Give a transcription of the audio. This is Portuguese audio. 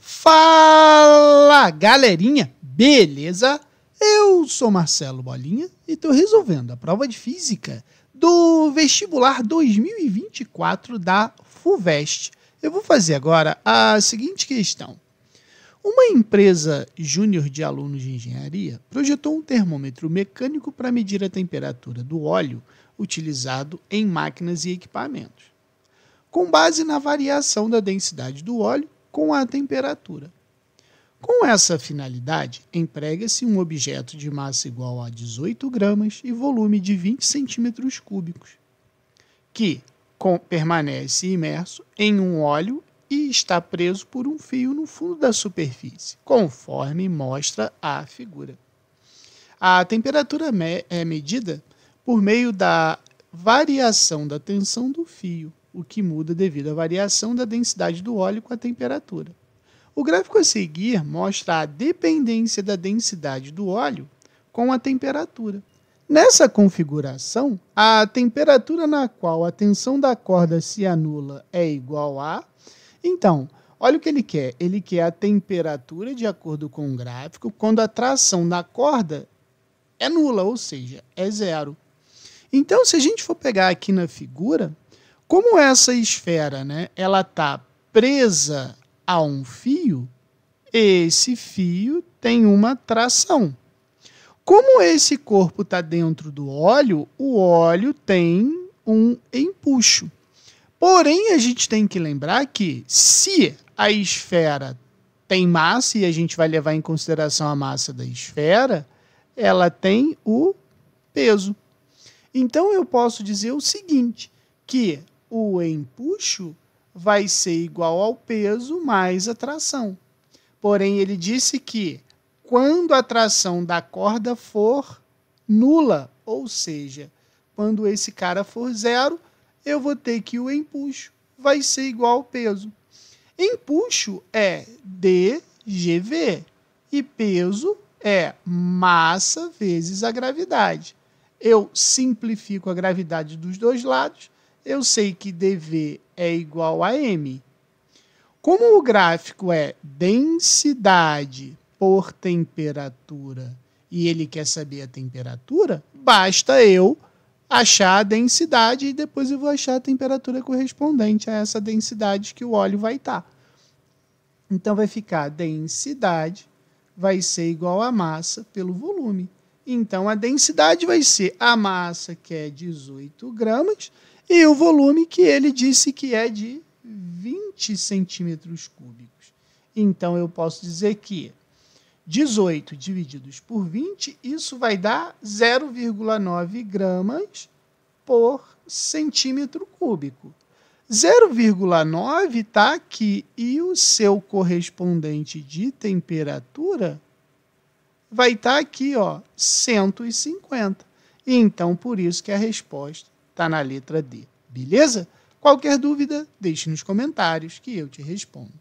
Fala galerinha, beleza? Eu sou Marcelo Bolinha e estou resolvendo a prova de física do vestibular 2024 da FUVEST. Eu vou fazer agora a seguinte questão. Uma empresa júnior de alunos de engenharia projetou um termômetro mecânico para medir a temperatura do óleo utilizado em máquinas e equipamentos. Com base na variação da densidade do óleo, com a temperatura. Com essa finalidade, emprega-se um objeto de massa igual a 18 gramas e volume de 20 centímetros cúbicos, que com, permanece imerso em um óleo e está preso por um fio no fundo da superfície, conforme mostra a figura. A temperatura me é medida por meio da variação da tensão do fio o que muda devido à variação da densidade do óleo com a temperatura. O gráfico a seguir mostra a dependência da densidade do óleo com a temperatura. Nessa configuração, a temperatura na qual a tensão da corda se anula é igual a. Então, olha o que ele quer. Ele quer a temperatura de acordo com o gráfico quando a tração da corda é nula, ou seja, é zero. Então, se a gente for pegar aqui na figura, como essa esfera, né, ela tá presa a um fio, esse fio tem uma tração. Como esse corpo está dentro do óleo, o óleo tem um empuxo. Porém, a gente tem que lembrar que se a esfera tem massa, e a gente vai levar em consideração a massa da esfera, ela tem o peso. Então eu posso dizer o seguinte, que o empuxo vai ser igual ao peso mais a tração. Porém, ele disse que quando a tração da corda for nula, ou seja, quando esse cara for zero, eu vou ter que o empuxo vai ser igual ao peso. Empuxo é dgv e peso é massa vezes a gravidade. Eu simplifico a gravidade dos dois lados eu sei que dV é igual a m. Como o gráfico é densidade por temperatura e ele quer saber a temperatura, basta eu achar a densidade e depois eu vou achar a temperatura correspondente a essa densidade que o óleo vai estar. Tá. Então vai ficar densidade vai ser igual a massa pelo volume. Então a densidade vai ser a massa que é 18 gramas e o volume que ele disse que é de 20 centímetros cúbicos. Então eu posso dizer que 18 divididos por 20, isso vai dar 0,9 gramas por centímetro cúbico. 0,9 está aqui e o seu correspondente de temperatura vai estar tá aqui, ó, 150. Então, por isso que a resposta está na letra D. Beleza? Qualquer dúvida, deixe nos comentários que eu te respondo.